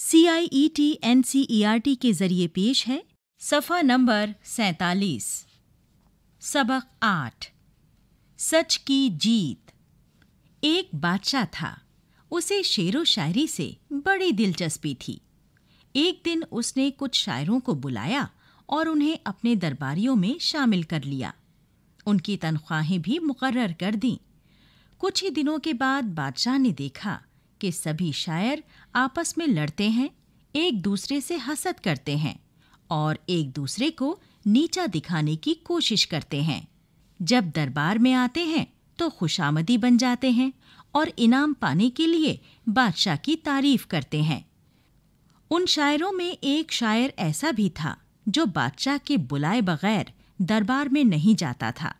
C I E T N C E R T के जरिए पेश है सफ़ा नंबर सैतालीस सबक आठ सच की जीत एक बादशाह था उसे शेरो शायरी से बड़ी दिलचस्पी थी एक दिन उसने कुछ शायरों को बुलाया और उन्हें अपने दरबारियों में शामिल कर लिया उनकी तनख्वाहें भी मुकर्र कर दीं कुछ ही दिनों के बाद बादशाह ने देखा कि सभी शायर आपस में लड़ते हैं एक दूसरे से हसद करते हैं और एक दूसरे को नीचा दिखाने की कोशिश करते हैं जब दरबार में आते हैं तो खुशामदी बन जाते हैं और इनाम पाने के लिए बादशाह की तारीफ करते हैं उन शायरों में एक शायर ऐसा भी था जो बादशाह के बुलाए बगैर दरबार में नहीं जाता था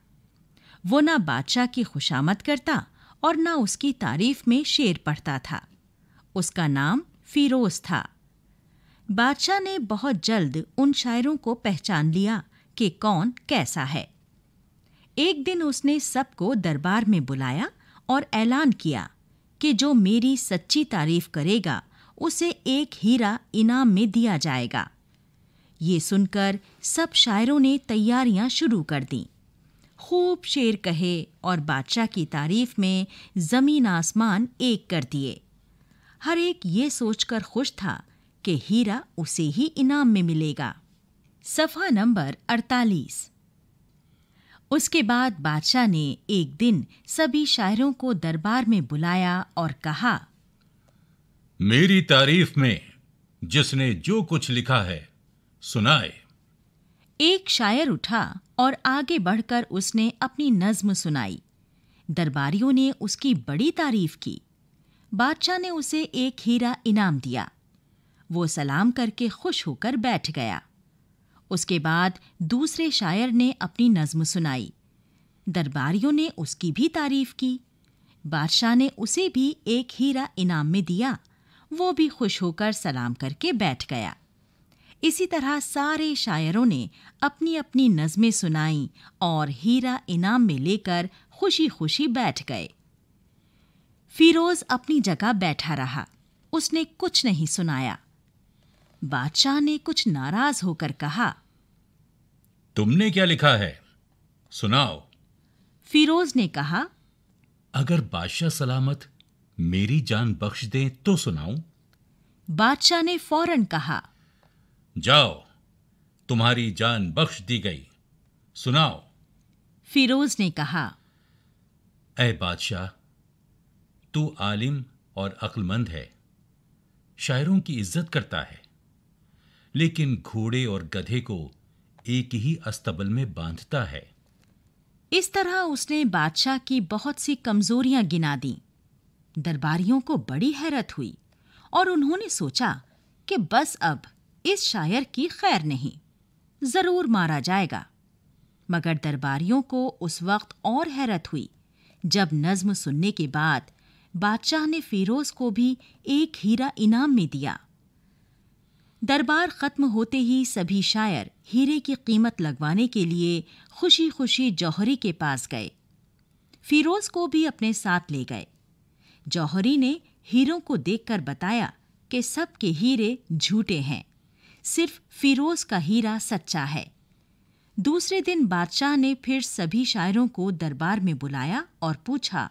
वो ना बादशाह की खुशामद करता और ना उसकी तारीफ में शेर पढ़ता था उसका नाम फिरोज था बादशाह ने बहुत जल्द उन शायरों को पहचान लिया कि कौन कैसा है एक दिन उसने सबको दरबार में बुलाया और ऐलान किया कि जो मेरी सच्ची तारीफ करेगा उसे एक हीरा इनाम में दिया जाएगा ये सुनकर सब शायरों ने तैयारियां शुरू कर दीं खूब शेर कहे और बादशाह की तारीफ में ज़मीन आसमान एक कर दिए हर एक ये सोचकर खुश था कि हीरा उसे ही इनाम में मिलेगा सफ़ा नंबर 48 उसके बाद बादशाह ने एक दिन सभी शायरों को दरबार में बुलाया और कहा मेरी तारीफ में जिसने जो कुछ लिखा है सुनाए एक शायर उठा और आगे बढ़कर उसने अपनी नज्म सुनाई दरबारियों ने उसकी बड़ी तारीफ की बादशाह ने उसे एक हीरा इनाम दिया वो सलाम करके खुश होकर बैठ गया उसके बाद दूसरे शायर ने अपनी नज्म सुनाई दरबारियों ने उसकी भी तारीफ की बादशाह ने उसे भी एक हीरा इनाम में दिया वो भी खुश होकर सलाम करके बैठ गया इसी तरह सारे शायरों ने अपनी अपनी नज़में सुनाई और हीरा इनाम में लेकर खुशी खुशी बैठ गए फिरोज अपनी जगह बैठा रहा उसने कुछ नहीं सुनाया बादशाह ने कुछ नाराज होकर कहा तुमने क्या लिखा है सुनाओ फिरोज ने कहा अगर बादशाह सलामत मेरी जान बख्श दे तो सुनाऊं बादशाह ने फौरन कहा जाओ तुम्हारी जान बख्श दी गई सुनाओ फिरोज ने कहा ए बादशाह तू आलिम और अक्लमंद है शायरों की इज्जत करता है लेकिन घोड़े और गधे को एक ही अस्तबल में बांधता है इस तरह उसने बादशाह की बहुत सी कमजोरियां गिना दी दरबारियों को बड़ी हैरत हुई और उन्होंने सोचा कि बस अब इस शायर की खैर नहीं ज़रूर मारा जाएगा मगर दरबारियों को उस वक्त और हैरत हुई जब नज्म सुनने के बाद बादशाह ने फिरोज़ को भी एक हीरा इनाम में दिया दरबार ख़त्म होते ही सभी शायर हीरे की कीमत लगवाने के लिए खुशी खुशी जौहरी के पास गए फिरोज़ को भी अपने साथ ले गए जौहरी ने हीरों को देखकर बताया कि सबके हीरे झूठे हैं सिर्फ फिरोज का हीरा सच्चा है दूसरे दिन बादशाह ने फिर सभी शायरों को दरबार में बुलाया और पूछा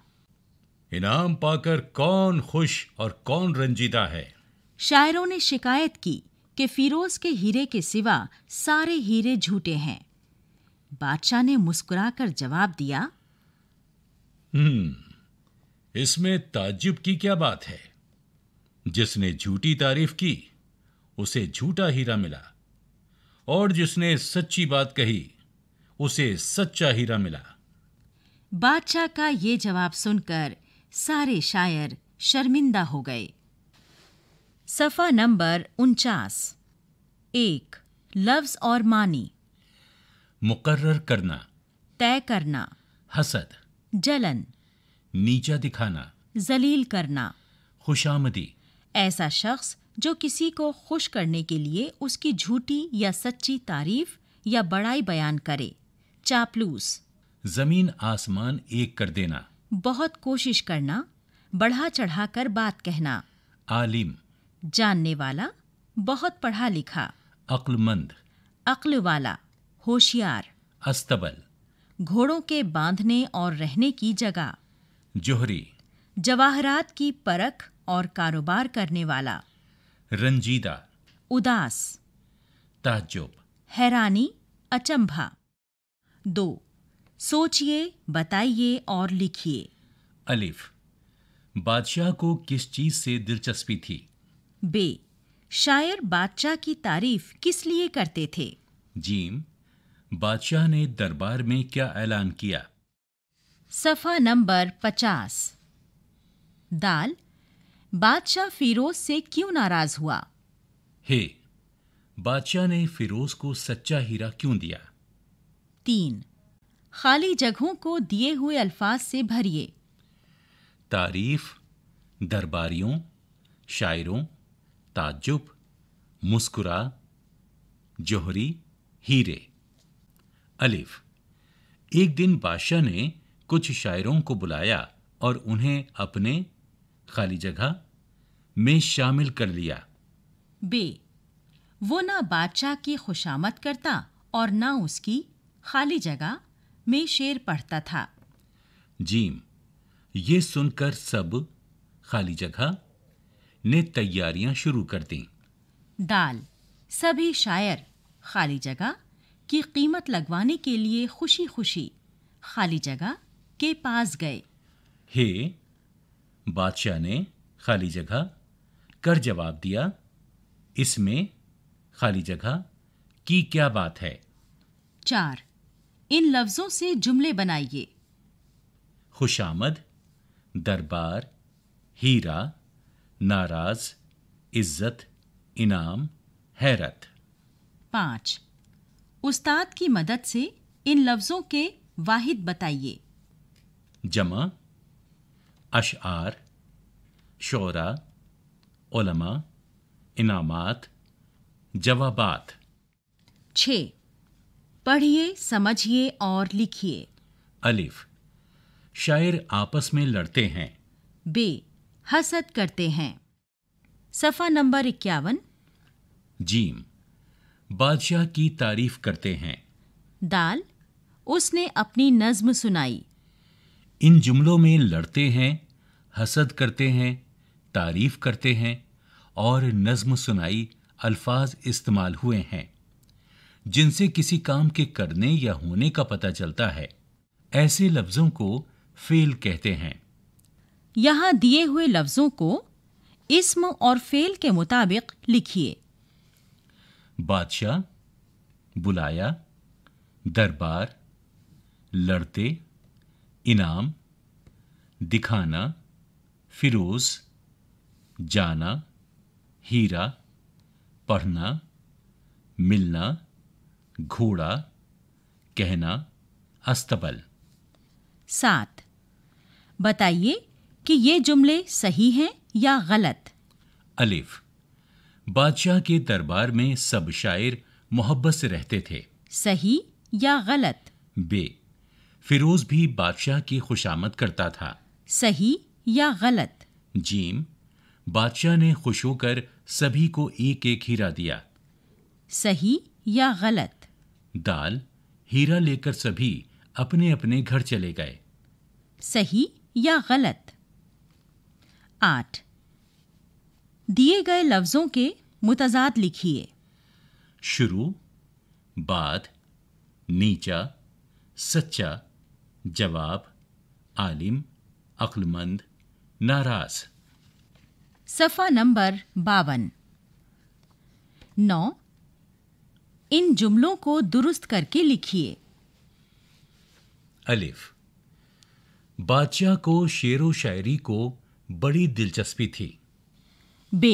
इनाम पाकर कौन खुश और कौन रंजीदा है शायरों ने शिकायत की कि फिरोज के हीरे के सिवा सारे हीरे झूठे हैं बादशाह ने मुस्कुराकर जवाब दिया हम्म इसमें ताज्जुब की क्या बात है जिसने झूठी तारीफ की उसे झूठा हीरा मिला और जिसने सच्ची बात कही उसे सच्चा हीरा मिला बादशाह का ये जवाब सुनकर सारे शायर शर्मिंदा हो गए सफा नंबर उनचास एक लफ्ज और मानी मुकर्र करना तय करना हसद जलन नीचा दिखाना जलील करना खुशामदी ऐसा शख्स जो किसी को खुश करने के लिए उसकी झूठी या सच्ची तारीफ या बड़ाई बयान करे चापलूस जमीन आसमान एक कर देना बहुत कोशिश करना बढ़ा चढ़ा कर बात कहना आलिम जानने वाला बहुत पढ़ा लिखा अक्लमंद अक्ल वाला होशियार अस्तबल घोड़ों के बांधने और रहने की जगह जोहरी जवाहरात की परख और कारोबार करने वाला रंजीदा उदास ताज्जुब हैरानी अचंभा दो सोचिए बताइए और लिखिए अलिफ बादशाह को किस चीज से दिलचस्पी थी बे शायर बादशाह की तारीफ किस लिए करते थे जीम बादशाह ने दरबार में क्या ऐलान किया सफा नंबर पचास दाल बादशाह फिरोज से क्यों नाराज हुआ हे बादशाह ने फिरोज को सच्चा हीरा क्यों दिया तीन खाली जगहों को दिए हुए अल्फाज से भरिए तारीफ दरबारियों शायरों ताजुब मुस्कुरा जोहरी हीरे अलिफ एक दिन बादशाह ने कुछ शायरों को बुलाया और उन्हें अपने खाली जगह में शामिल कर लिया बे वो ना बादशाह की खुशामद करता और ना उसकी खाली जगह में शेर पढ़ता था जीम ये सुनकर सब खाली जगह ने तैयारियां शुरू कर दी दाल सभी शायर खाली जगह की कीमत लगवाने के लिए खुशी खुशी खाली जगह के पास गए हे बादशाह ने खाली जगह कर जवाब दिया इसमें खाली जगह की क्या बात है चार इन लफ्जों से जुमले बनाइए खुशामद दरबार हीरा नाराज इज्जत इनाम हैरत पांच उस्ताद की मदद से इन लफ्जों के वाहिद बताइए जमा अशार शरा ओलमा इनामात जवाबात छ पढ़िए समझिए और लिखिए अलिफ शायर आपस में लड़ते हैं बे हसद करते हैं सफ़ा नंबर इक्यावन जीम बादशाह की तारीफ करते हैं दाल उसने अपनी नज्म सुनाई इन जुमलों में लड़ते हैं हसद करते हैं तारीफ़ करते हैं और नज़म सुनाई अल्फाज इस्तेमाल हुए हैं जिनसे किसी काम के करने या होने का पता चलता है ऐसे लफ्ज़ों को फेल कहते हैं यहां दिए हुए लफ्ज़ों को इसम और फेल के मुताबिक लिखिए बादशाह बुलाया दरबार लड़ते इनाम दिखाना फिरोज़ जाना हीरा पढ़ना मिलना घोड़ा कहना अस्तबल सात बताइए कि ये जुमले सही हैं या गलत अलिफ बादशाह के दरबार में सब शायर मोहब्बत से रहते थे सही या गलत बे फिरोज भी बादशाह की खुशामद करता था सही या गलत जीम बादशाह ने खुश होकर सभी को एक एक हीरा दिया सही या गलत दाल हीरा लेकर सभी अपने अपने घर चले गए सही या गलत आठ दिए गए लफ्ज़ों के मुतजाद लिखिए शुरू बाद नीचा सच्चा जवाब आलिम अक्लमंद नाराज सफा नंबर बावन नौ इन जुमलों को दुरुस्त करके लिखिए अलिफ बादशाह को शेरो शायरी को बड़ी दिलचस्पी थी बे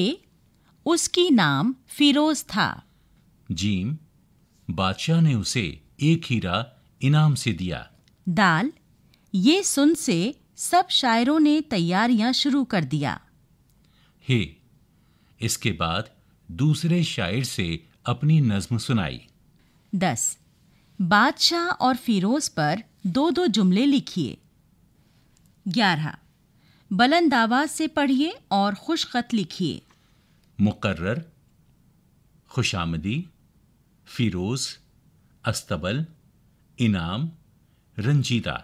उसकी नाम फिरोज था जीम बादशाह ने उसे एक हीरा इनाम से दिया दाल ये सुन से सब शायरों ने तैयारियां शुरू कर दिया हे इसके बाद दूसरे शायर से अपनी नज्म सुनाई दस बादशाह और फिरोज पर दो दो जुमले लिखिए ग्यारह बुलंद आवाज से पढ़िए और खुश खत लिखिए मुकर्र खुशामदी फिरोज अस्तबल इनाम रंजीदा